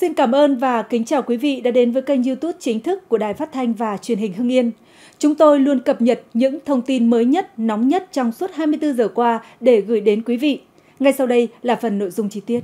Xin cảm ơn và kính chào quý vị đã đến với kênh YouTube chính thức của Đài Phát thanh và Truyền hình Hưng Yên. Chúng tôi luôn cập nhật những thông tin mới nhất, nóng nhất trong suốt 24 giờ qua để gửi đến quý vị. Ngay sau đây là phần nội dung chi tiết.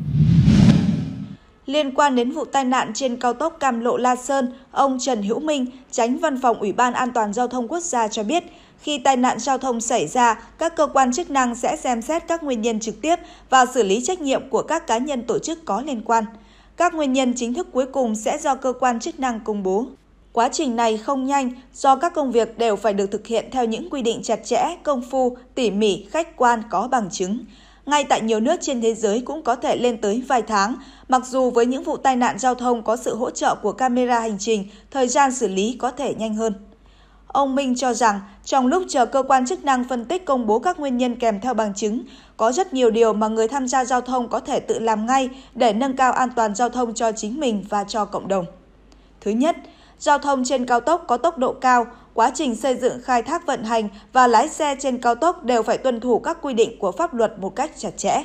Liên quan đến vụ tai nạn trên cao tốc Cam Lộ La Sơn, ông Trần Hữu Minh, tránh văn phòng Ủy ban An toàn Giao thông Quốc gia cho biết, khi tai nạn giao thông xảy ra, các cơ quan chức năng sẽ xem xét các nguyên nhân trực tiếp và xử lý trách nhiệm của các cá nhân tổ chức có liên quan – các nguyên nhân chính thức cuối cùng sẽ do cơ quan chức năng công bố. Quá trình này không nhanh do các công việc đều phải được thực hiện theo những quy định chặt chẽ, công phu, tỉ mỉ, khách quan có bằng chứng. Ngay tại nhiều nước trên thế giới cũng có thể lên tới vài tháng, mặc dù với những vụ tai nạn giao thông có sự hỗ trợ của camera hành trình, thời gian xử lý có thể nhanh hơn. Ông Minh cho rằng trong lúc chờ cơ quan chức năng phân tích công bố các nguyên nhân kèm theo bằng chứng, có rất nhiều điều mà người tham gia giao thông có thể tự làm ngay để nâng cao an toàn giao thông cho chính mình và cho cộng đồng. Thứ nhất, giao thông trên cao tốc có tốc độ cao, quá trình xây dựng khai thác vận hành và lái xe trên cao tốc đều phải tuân thủ các quy định của pháp luật một cách chặt chẽ.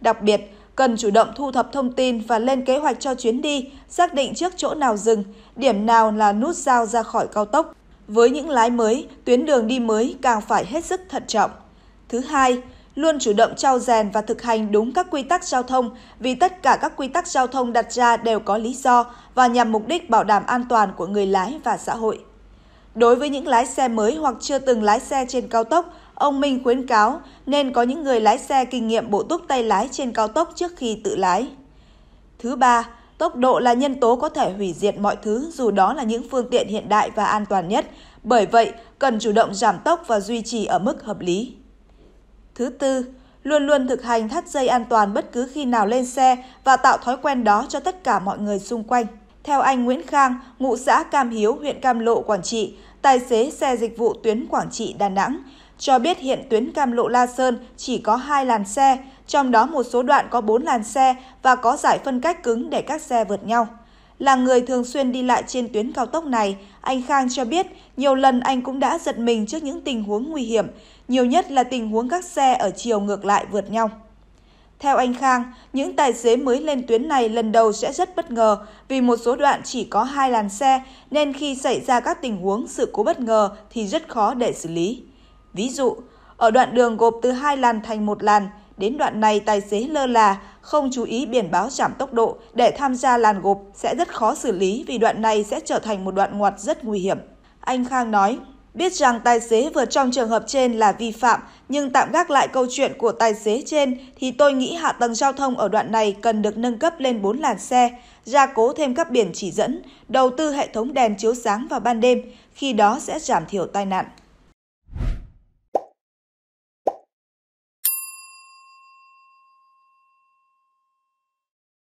Đặc biệt, cần chủ động thu thập thông tin và lên kế hoạch cho chuyến đi, xác định trước chỗ nào dừng, điểm nào là nút giao ra khỏi cao tốc, với những lái mới, tuyến đường đi mới càng phải hết sức thận trọng. Thứ hai, luôn chủ động trao rèn và thực hành đúng các quy tắc giao thông vì tất cả các quy tắc giao thông đặt ra đều có lý do và nhằm mục đích bảo đảm an toàn của người lái và xã hội. Đối với những lái xe mới hoặc chưa từng lái xe trên cao tốc, ông Minh khuyến cáo nên có những người lái xe kinh nghiệm bộ túc tay lái trên cao tốc trước khi tự lái. Thứ ba, Tốc độ là nhân tố có thể hủy diệt mọi thứ dù đó là những phương tiện hiện đại và an toàn nhất. Bởi vậy, cần chủ động giảm tốc và duy trì ở mức hợp lý. Thứ tư, luôn luôn thực hành thắt dây an toàn bất cứ khi nào lên xe và tạo thói quen đó cho tất cả mọi người xung quanh. Theo anh Nguyễn Khang, ngụ xã Cam Hiếu, huyện Cam Lộ, Quảng Trị, tài xế xe dịch vụ tuyến Quảng Trị Đà Nẵng, cho biết hiện tuyến Cam Lộ La Sơn chỉ có hai làn xe, trong đó một số đoạn có 4 làn xe và có giải phân cách cứng để các xe vượt nhau. Là người thường xuyên đi lại trên tuyến cao tốc này, anh Khang cho biết nhiều lần anh cũng đã giật mình trước những tình huống nguy hiểm, nhiều nhất là tình huống các xe ở chiều ngược lại vượt nhau. Theo anh Khang, những tài xế mới lên tuyến này lần đầu sẽ rất bất ngờ vì một số đoạn chỉ có hai làn xe nên khi xảy ra các tình huống sự cố bất ngờ thì rất khó để xử lý. Ví dụ, ở đoạn đường gộp từ hai làn thành một làn, đến đoạn này tài xế lơ là, không chú ý biển báo giảm tốc độ để tham gia làn gộp sẽ rất khó xử lý vì đoạn này sẽ trở thành một đoạn ngoặt rất nguy hiểm. Anh Khang nói, biết rằng tài xế vừa trong trường hợp trên là vi phạm nhưng tạm gác lại câu chuyện của tài xế trên thì tôi nghĩ hạ tầng giao thông ở đoạn này cần được nâng cấp lên 4 làn xe, gia cố thêm các biển chỉ dẫn, đầu tư hệ thống đèn chiếu sáng vào ban đêm, khi đó sẽ giảm thiểu tai nạn.